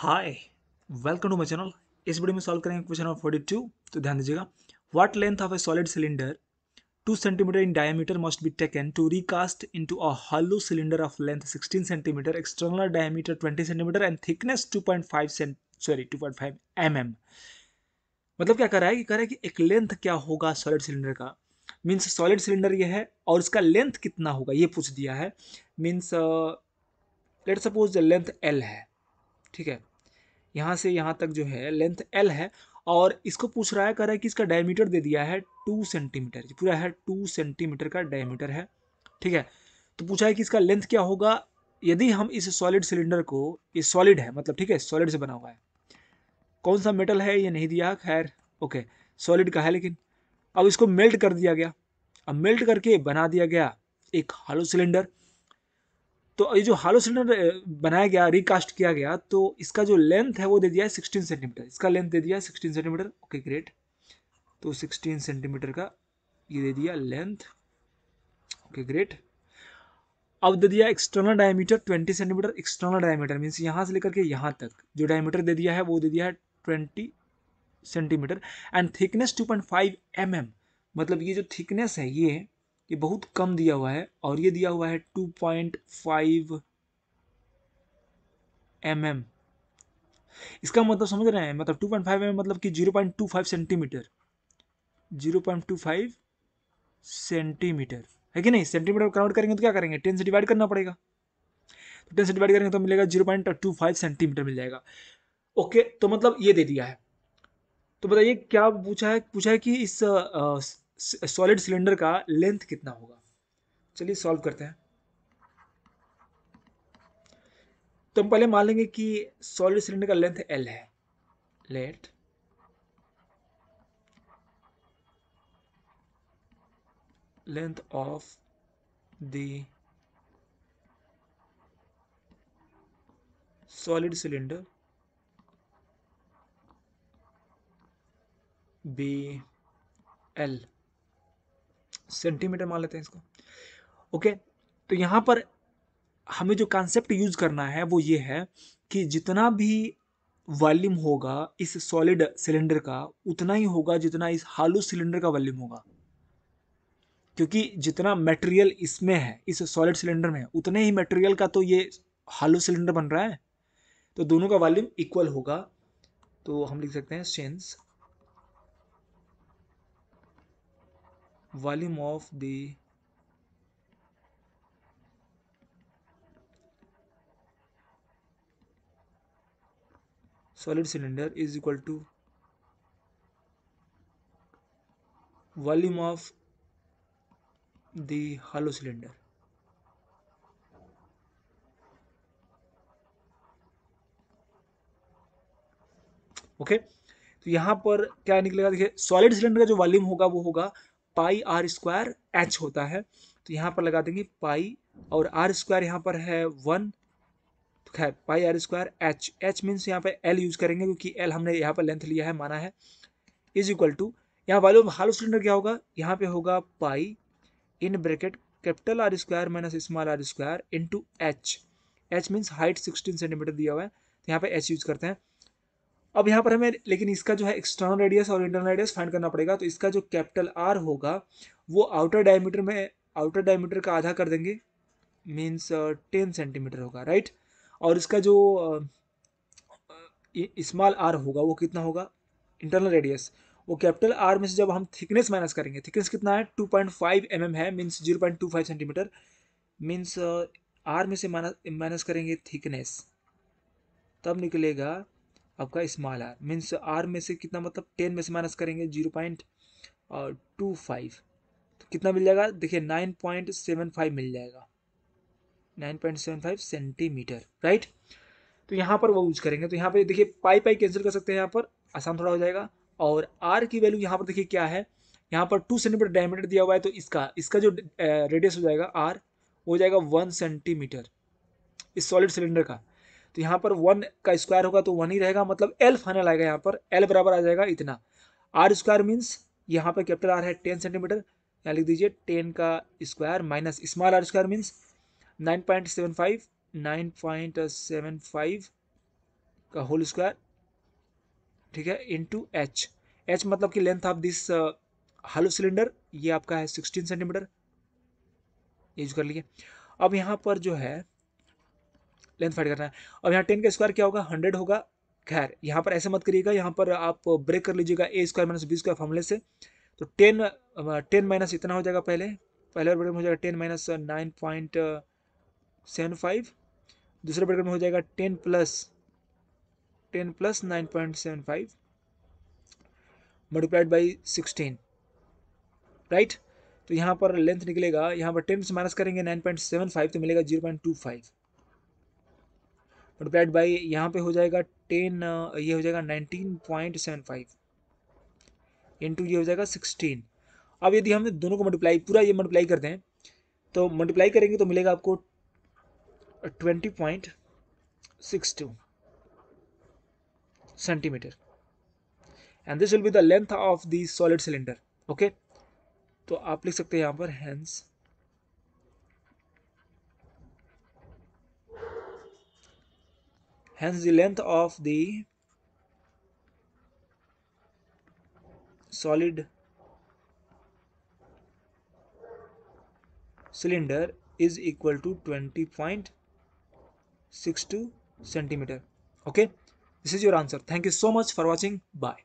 Hi welcome to my channel इस video में solve करेंगे क्वेश्चन नंबर फोर्टी टू तो ध्यान दीजिएगा what length of a solid cylinder two centimetre in diameter must be taken to recast into a hollow cylinder of length 16 centimetre external diameter 20 centimetre and thickness 2.5 सें sorry 2.5 MM मतलब क्या कर रहा है कि कह रहा है कि एक लेंथ क्या होगा सॉलिड सिलेंडर का मीन्स सॉलिड सिलेंडर यह है और इसका लेंथ कितना होगा ये पूछ दिया है means let suppose length L है ठीक है यहाँ से यहाँ तक जो है लेंथ एल है और इसको पूछ रहा है कह रहा है कि इसका डायमीटर दे दिया है टू सेंटीमीटर पूरा है टू सेंटीमीटर का डायमीटर है ठीक है तो पूछा है कि इसका लेंथ क्या होगा यदि हम इस सॉलिड सिलेंडर को ये सॉलिड है मतलब ठीक है सॉलिड से बना हुआ है कौन सा मेटल है ये नहीं दिया खैर ओके सॉलिड का है लेकिन अब इसको मेल्ट कर दिया गया अब मेल्ट करके बना दिया गया एक हालो सिलेंडर तो ये जो हालो सिलेंडर बनाया गया रिकास्ट किया गया तो इसका जो लेंथ है वो दे दिया है सिक्सटीन सेंटीमीटर इसका लेंथ दे दिया है सिक्सटीन सेंटीमीटर ओके ग्रेट तो सिक्सटीन सेंटीमीटर का ये दे दिया लेंथ ओके ग्रेट अब दे दिया external diameter twenty centimetre external diameter means यहाँ से लेकर के यहाँ तक जो डायमीटर दे दिया है वो दे दिया है twenty centimetre and thickness two point five M M मतलब ये जो थिकनेस है ये ये बहुत कम दिया हुआ है और ये दिया हुआ है two point five M M इसका मतलब समझ रहे हैं मतलब टू पॉइंट फाइव एम मतलब कि zero point two five centimetre zero point two five centimetre है कि नहीं सेंटीमीटर काउंट करेंगे तो क्या करेंगे टेन से डिवाइड करना पड़ेगा तो टेन से डिवाइड करेंगे तो मिलेगा zero point two five centimetre मिल जाएगा ओके तो मतलब ये दे दिया है तो बताइए क्या पूछा है पूछा है कि इस सॉलिड सिलेंडर का लेंथ कितना होगा चलिए सॉल्व करते हैं तो हम पहले मान लेंगे कि सॉलिड सिलेंडर का लेंथ एल है let length of the solid cylinder be L centimetre मान लेते हैं इसको ओके तो यहाँ पर हमें जो कॉन्सेप्ट यूज करना है वो ये है कि जितना भी वॉल्यूम होगा इस सॉलिड सिलेंडर का उतना ही होगा जितना इस हालू सिलेंडर का वॉल्यूम होगा क्योंकि जितना मटेरियल इसमें है इस सॉलिड सिलेंडर में उतने ही मटेरियल का तो ये हालू सिलेंडर बन रहा है तो दोनों का वॉल्यूम इक्वल होगा तो हम लिख सकते हैं since volume of the solid cylinder is equal to volume of the hollow cylinder okay okay. तो यहां पर क्या निकलेगा देखिए सॉलिड सिलेंडर का जो वॉल्यूम होगा वो होगा पाई आर स्क्वायर एच होता है तो यहाँ पर लगा देंगे पाई और आर स्क्वायर यहाँ पर है वन तो खैर pi R square H H means यहाँ पर एल यूज़ करेंगे क्योंकि एल हमने यहाँ पर लेंथ लिया है माना है इज इक्वल टू यहाँ वालों हालो सिलेंडर क्या होगा यहाँ पे होगा pi in bracket capital R square minus small R square into H H means height sixteen centimetre दिया हुआ है तो यहाँ पे एच यूज़ करते हैं अब यहाँ पर हमें लेकिन इसका जो है एक्सटर्नल रेडियस और इंटरनल रेडियस फाइंड करना पड़ेगा तो इसका जो कैपिटल आर होगा वो आउटर डायमीटर में आउटर डायमीटर का आधा कर देंगे मीन्स टेन सेंटीमीटर होगा राइट और इसका जो स्मॉल uh, आर होगा वो कितना होगा इंटरनल रेडियस वो कैपिटल आर में से जब हम थिकनेस माइनस करेंगे थिकनेस कितना है two point five M M है means zero point two five centimetre means R में से माइनस करेंगे थिकनेस तब निकलेगा आपका स्मॉल आर मीन्स आर में से कितना मतलब टेन में से माइनस करेंगे जीरो पॉइंट टू फाइव तो कितना मिल जाएगा देखिए नाइन पॉइंट सेवन फाइव मिल जाएगा nine point seven five centimetre right तो यहाँ पर वो यूज करेंगे तो यहाँ पर देखिए पाई पाई कैंसिल कर सकते हैं यहाँ पर आसान थोड़ा हो जाएगा और आर की वैल्यू यहाँ पर देखिए क्या है यहाँ पर टू सेंटीमीटर डायमीटर दिया हुआ है तो इसका इसका जो रेडियस uh, हो जाएगा आर हो जाएगा वन सेंटीमीटर इस सॉलिड सिलेंडर का तो यहाँ पर वन का स्क्वायर होगा तो वन ही रहेगा मतलब एल फाइनल आएगा यहाँ पर एल बराबर आ जाएगा इतना आर स्क्वायर मीन्स यहाँ पर कैपिटल आर है टेन सेंटीमीटर यहाँ लिख दीजिए टेन का square minus small R square means nine point seven five nine point seven five का होल स्क्वायर ठीक है इंटू एच एच मतलब कि length of this hollow cylinder ये आपका है सिक्सटीन सेंटीमीटर यूज कर लिए अब यहाँ पर जो है लेंथ फाइंड करना है अब यहाँ टेन का स्क्वायर क्या होगा हंड्रेड होगा खैर यहाँ पर ऐसे मत करिएगा यहाँ पर आप ब्रेक कर लीजिएगा A square minus B square फॉर्मूले से तो टेन टेन माइनस इतना हो जाएगा पहले पहले ब्रेक में हो जाएगा ten minus nine point seven five दूसरे ब्रेक में हो जाएगा ten plus ten plus nine point seven five multiplied by sixteen right तो यहाँ पर लेंथ निकलेगा यहाँ पर टेन से माइनस करेंगे नाइन पॉइंट सेवन फाइव तो मिलेगा zero point two five multiplied by यहाँ पे हो जाएगा टेन ये हो जाएगा nineteen point seven five into ये हो जाएगा सिक्सटीन अब यदि हम दोनों को मल्टीप्लाई पूरा ये मल्टीप्लाई करते हैं तो मल्टीप्लाई करेंगे तो मिलेगा आपको twenty point six two centimetre and this will be the length of the solid cylinder okay तो आप लिख सकते हैं यहाँ पर hence hence the length of the solid cylinder is equal to 20.62 centimeter okay this is your answer thank you so much for watching bye